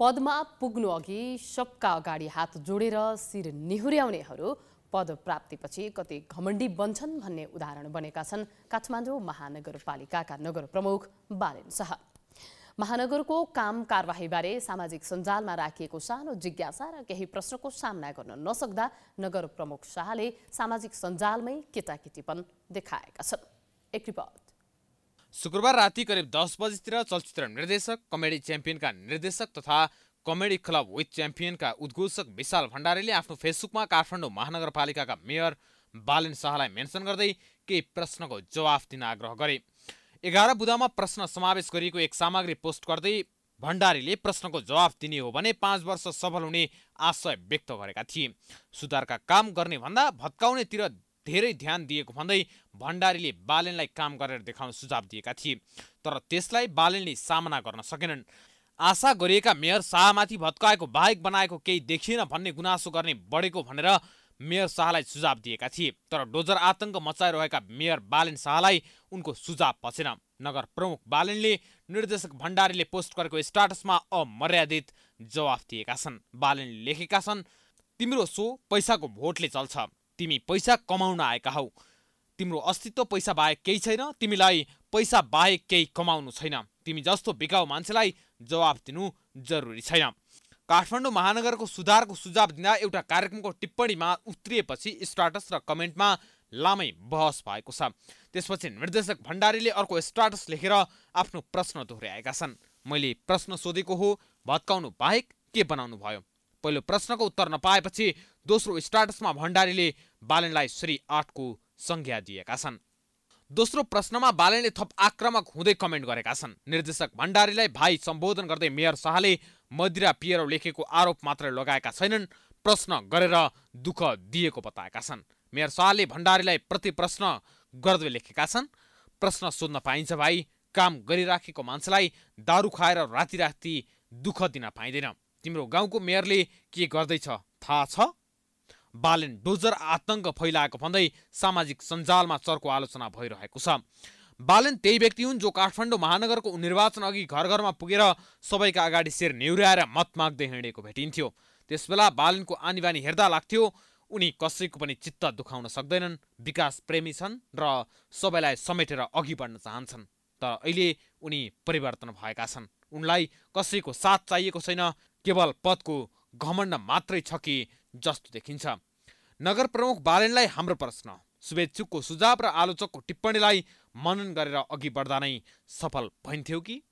पदमा पुग्नु अघि सबका अगाडि हात जोडेर शिर निहुर्याउनेहरू पद प्राप्तिपछि कति घमण्डी बन्छन् भन्ने उदाहरण बनेका छन् काठमाडौँ महानगरपालिकाका नगर प्रमुख बालेन शाह महानगरको काम कारवाहीबारे सामाजिक सञ्जालमा राखिएको सानो जिज्ञासा र केही प्रश्नको सामना गर्न नसक्दा नगर प्रमुख शाहले सामाजिक सञ्जालमै केटाकेटीपन देखाएका छन् एक रिपोर्ट शुक्रबार राति करिब दस बजीतिर चलचित्र निर्देशक कमेडी च्याम्पियनका निर्देशक तथा कमेडी क्लब विथ च्याम्पियनका उद्घोषक विशाल भण्डारीले आफ्नो फेसबुकमा काठमाडौँ महानगरपालिकाका मेयर बालेन शाहलाई मेन्सन गर्दै केही प्रश्नको जवाफ दिन आग्रह गरे एघार बुधामा प्रश्न समावेश गरिएको एक सामग्री पोस्ट गर्दै भण्डारीले प्रश्नको जवाफ दिने हो भने पाँच वर्ष सफल हुने आशय व्यक्त गरेका थिए सुधारका काम गर्ने भन्दा भत्काउनेतिर धेरै ध्यान दिएको भन्दै भण्डारीले बालेनलाई काम गरेर देखाउन सुझाव दिएका थिए तर त्यसलाई बालेनले सामना गर्न सकेनन् आशा गरिएका मेयर शाहमाथि भत्काएको बाहेक बनाएको केही देखिएन भन्ने गुनासो गर्ने बढेको भनेर मेयर शाहलाई सुझाव दिएका थिए तर डोजर आतङ्क मचाइरहेका मेयर बालेन शाहलाई उनको सुझाव पसेन नगर प्रमुख बालेनले निर्देशक भण्डारीले पोस्ट गरेको स्टाटसमा अमर्यादित जवाफ दिएका छन् बालेनले लेखेका छन् तिम्रो सो पैसाको भोटले चल्छ तिमी पैसा कमाउन आएका हौ तिम्रो अस्तित्व पैसा बाहेक केही छैन तिमीलाई पैसा बाहेक केही कमाउनु छैन तिमी जस्तो बिकाउ मान्छेलाई जवाफ दिनु जरुरी छैन काठमाडौँ महानगरको सुधारको सुझाव दिँदा एउटा कार्यक्रमको टिप्पणीमा उत्रिएपछि स्टाटस र कमेन्टमा लामै बहस भएको छ त्यसपछि निर्देशक भण्डारीले अर्को स्टाटस लेखेर आफ्नो प्रश्न दोहोऱ्याएका छन् मैले प्रश्न सोधेको हो भत्काउनु बाहेक के बनाउनु भयो पहिलो प्रश्नको उत्तर नपाएपछि दोस्रो स्टाटसमा भण्डारीले बालनलाई श्री आठको संज्ञा दिएका छन् दोस्रो प्रश्नमा बालनले थप आक्रमक हुँदै कमेन्ट गरेका छन् निर्देशक भण्डारीलाई भाइ सम्बोधन गर्दै मेयर शाहले मदिरा पिएर लेखेको आरोप मात्र लगाएका छैनन् प्रश्न गरेर दुःख दिएको बताएका छन् मेयर शाहले भण्डारीलाई प्रति प्रश्न गर्दै लेखेका छन् प्रश्न सोध्न पाइन्छ भाइ काम गरिराखेको मान्छेलाई दारू खाएर राति राति दुःख दिन पाइँदैन तिम्रो गाउँको मेयरले के गर्दैछ थाहा छ बालेन डोजर आतंक फैलाएको भन्दै सामाजिक सञ्जालमा चर्को आलोचना भइरहेको छ बालेन त्यही व्यक्ति हुन् जो काठमाडौँ महानगरको निर्वाचन अघि घर घरमा पुगेर सबैका अगाडि शेर नेउर्याएर मत माग्दै हिँडेको भेटिन्थ्यो त्यसबेला बालेनको बानी हेर्दा लाग्थ्यो उनी कसैको पनि चित्त दुखाउन सक्दैनन् विकास प्रेमी छन् र सबैलाई समेटेर अघि बढ्न चाहन्छन् तर अहिले उनी परिवर्तन भएका छन् उनलाई कसैको साथ चाहिएको छैन केवल पदको घमण्ड मात्रै छ कि जस्तो देखिन्छ नगर प्रमुख बालेनलाई हाम्रो प्रश्न शुभेच्छुकको सुझाव र आलोचकको टिप्पणीलाई मनन गरेर अघि बढ्दा नै सफल भइन्थ्यो कि